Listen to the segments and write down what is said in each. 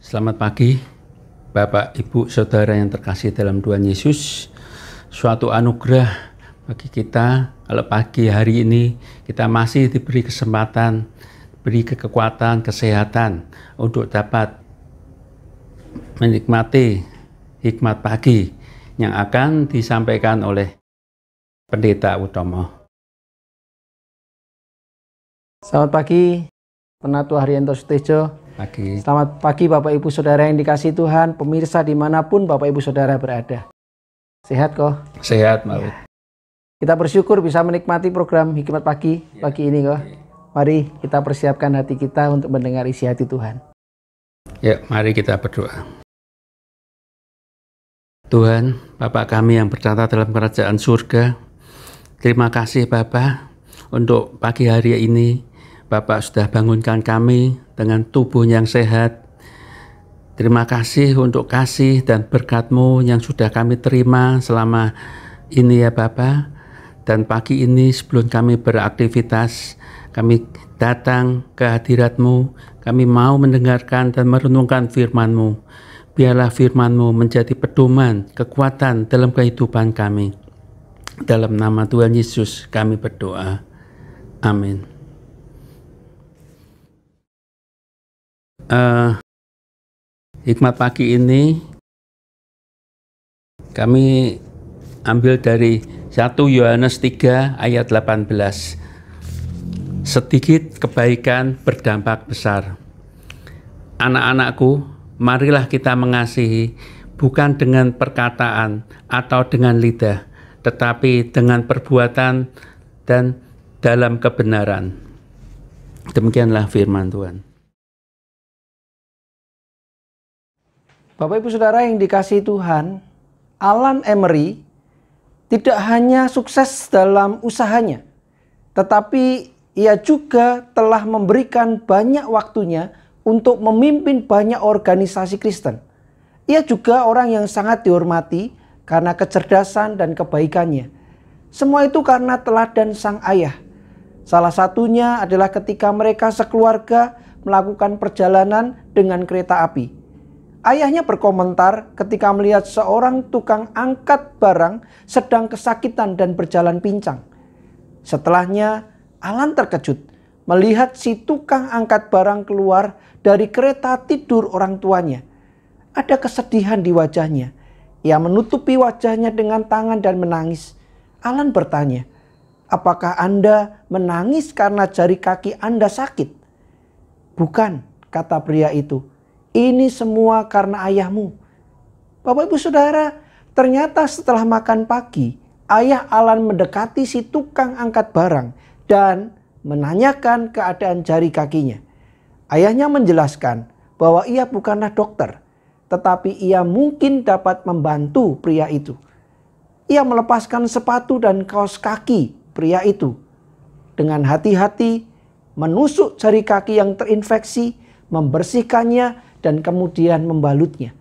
Selamat pagi, Bapak, Ibu, Saudara yang terkasih dalam Tuhan Yesus. Suatu anugerah bagi kita kalau pagi hari ini kita masih diberi kesempatan, beri kekuatan, kesehatan untuk dapat menikmati hikmat pagi yang akan disampaikan oleh Pendeta Utomo. Selamat pagi, Penatua Haryanto Sutejo, pagi. Selamat pagi Bapak Ibu Saudara yang dikasih Tuhan, pemirsa dimanapun Bapak Ibu Saudara berada. Sehat kok? Sehat, Mbak. Ya. Kita bersyukur bisa menikmati program Hikmat Pagi ya. pagi ini kok. Iya. Mari kita persiapkan hati kita untuk mendengar isi hati Tuhan. Ya, mari kita berdoa. Tuhan, Bapak kami yang bercatat dalam kerajaan surga, terima kasih Bapak untuk pagi hari ini Bapak sudah bangunkan kami dengan tubuh yang sehat. Terima kasih untuk kasih dan berkatmu yang sudah kami terima selama ini ya Bapak. Dan pagi ini sebelum kami beraktivitas, kami datang ke hadiratmu. kami mau mendengarkan dan merenungkan Firmanmu. Biarlah Firmanmu menjadi pedoman, kekuatan dalam kehidupan kami. Dalam nama Tuhan Yesus kami berdoa. Amin. uh, hikmat pagi ini kami ambil dari 1 Yohanes 3 ayat 18. Sedikit kebaikan berdampak besar. Anak-anakku, marilah kita mengasihi bukan dengan perkataan atau dengan lidah, tetapi dengan perbuatan dan dalam kebenaran. Demikianlah firman Tuhan. Bapak Ibu Saudara yang dikasih Tuhan, Alan Emery tidak hanya sukses dalam usahanya, tetapi ia juga telah memberikan banyak waktunya untuk memimpin banyak organisasi Kristen. Ia juga orang yang sangat dihormati karena kecerdasan dan kebaikannya. Semua itu karena teladan sang ayah. Salah satunya adalah ketika mereka sekeluarga melakukan perjalanan dengan kereta api. Ayahnya berkomentar ketika melihat seorang tukang angkat barang sedang kesakitan dan berjalan pincang. Setelahnya, Alan terkejut melihat si tukang angkat barang keluar dari kereta tidur orang tuanya. Ada kesedihan di wajahnya. Ia menutupi wajahnya dengan tangan dan menangis. Alan bertanya, "Apakah Anda menangis karena jari kaki Anda sakit?" "Bukan," kata pria itu ini semua karena ayahmu. Bapak ibu saudara, ternyata setelah makan pagi, ayah Alan mendekati si tukang angkat barang dan menanyakan keadaan jari kakinya. Ayahnya menjelaskan bahwa ia bukanlah dokter, tetapi ia mungkin dapat membantu pria itu. Ia melepaskan sepatu dan kaos kaki pria itu. Dengan hati-hati menusuk jari kaki yang terinfeksi, membersihkannya dan kemudian membalutnya.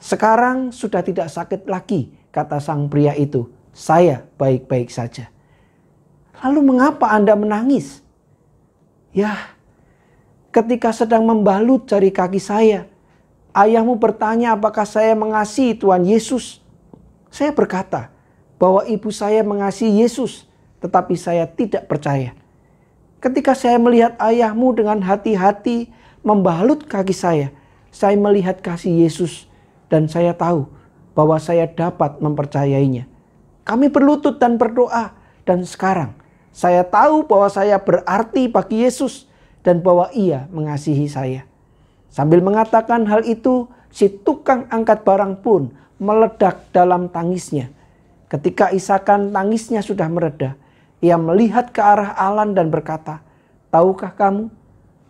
Sekarang sudah tidak sakit lagi, kata sang pria itu. Saya baik-baik saja. Lalu mengapa Anda menangis? Ya, ketika sedang membalut jari kaki saya, ayahmu bertanya apakah saya mengasihi Tuhan Yesus. Saya berkata bahwa ibu saya mengasihi Yesus, tetapi saya tidak percaya. Ketika saya melihat ayahmu dengan hati-hati membalut kaki saya, saya melihat kasih Yesus dan saya tahu bahwa saya dapat mempercayainya. Kami berlutut dan berdoa dan sekarang saya tahu bahwa saya berarti bagi Yesus dan bahwa ia mengasihi saya. Sambil mengatakan hal itu, si tukang angkat barang pun meledak dalam tangisnya. Ketika isakan tangisnya sudah mereda, ia melihat ke arah Alan dan berkata, Tahukah kamu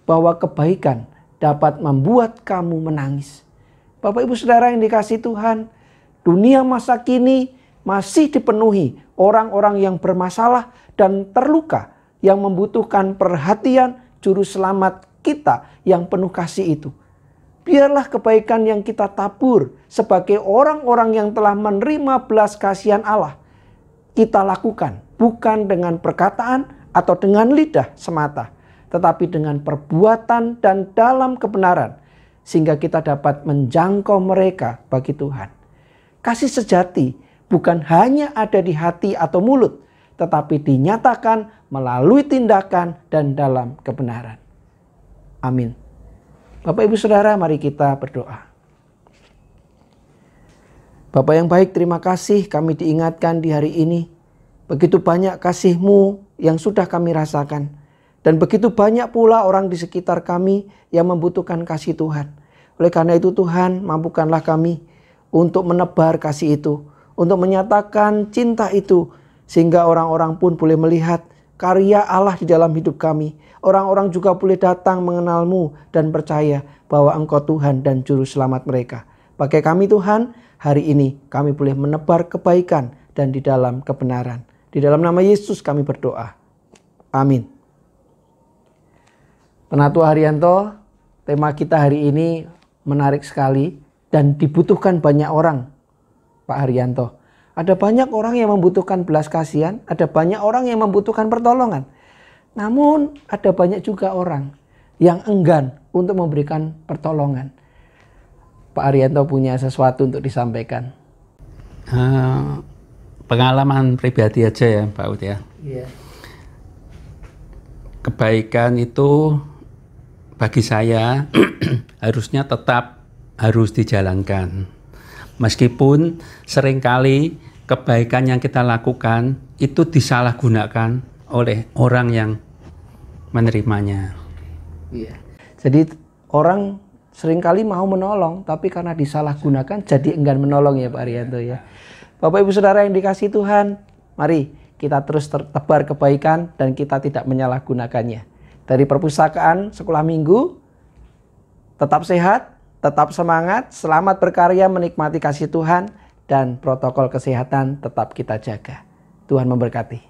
bahwa kebaikan dapat membuat kamu menangis. Bapak ibu saudara yang dikasih Tuhan, dunia masa kini masih dipenuhi orang-orang yang bermasalah dan terluka yang membutuhkan perhatian juru selamat kita yang penuh kasih itu. Biarlah kebaikan yang kita tabur sebagai orang-orang yang telah menerima belas kasihan Allah. Kita lakukan bukan dengan perkataan atau dengan lidah semata, tetapi dengan perbuatan dan dalam kebenaran, sehingga kita dapat menjangkau mereka bagi Tuhan. Kasih sejati bukan hanya ada di hati atau mulut, tetapi dinyatakan melalui tindakan dan dalam kebenaran. Amin. Bapak, ibu, saudara, mari kita berdoa. Bapak yang baik, terima kasih kami diingatkan di hari ini. Begitu banyak kasih-Mu yang sudah kami rasakan. Dan begitu banyak pula orang di sekitar kami yang membutuhkan kasih Tuhan. Oleh karena itu Tuhan mampukanlah kami untuk menebar kasih itu. Untuk menyatakan cinta itu. Sehingga orang-orang pun boleh melihat karya Allah di dalam hidup kami. Orang-orang juga boleh datang mengenalmu dan percaya bahwa engkau Tuhan dan Juru Selamat mereka. Pakai kami Tuhan, hari ini kami boleh menebar kebaikan dan di dalam kebenaran. Di dalam nama Yesus kami berdoa. Amin. Penatua Haryanto, tema kita hari ini menarik sekali dan dibutuhkan banyak orang, Pak Haryanto. Ada banyak orang yang membutuhkan belas kasihan, ada banyak orang yang membutuhkan pertolongan. Namun ada banyak juga orang yang enggan untuk memberikan pertolongan. Pak Arianto punya sesuatu untuk disampaikan. Uh, pengalaman pribadi aja ya, Pak Ud ya. Yeah. Kebaikan itu bagi saya harusnya tetap harus dijalankan. Meskipun seringkali kebaikan yang kita lakukan itu disalahgunakan oleh orang yang menerimanya. Iya. Jadi orang seringkali mau menolong tapi karena disalahgunakan jadi enggan menolong ya Pak Arianto ya. Bapak Ibu Saudara yang dikasih Tuhan, mari kita terus tebar kebaikan dan kita tidak menyalahgunakannya dari perpustakaan sekolah minggu. Tetap sehat, tetap semangat, selamat berkarya menikmati kasih Tuhan dan protokol kesehatan tetap kita jaga. Tuhan memberkati.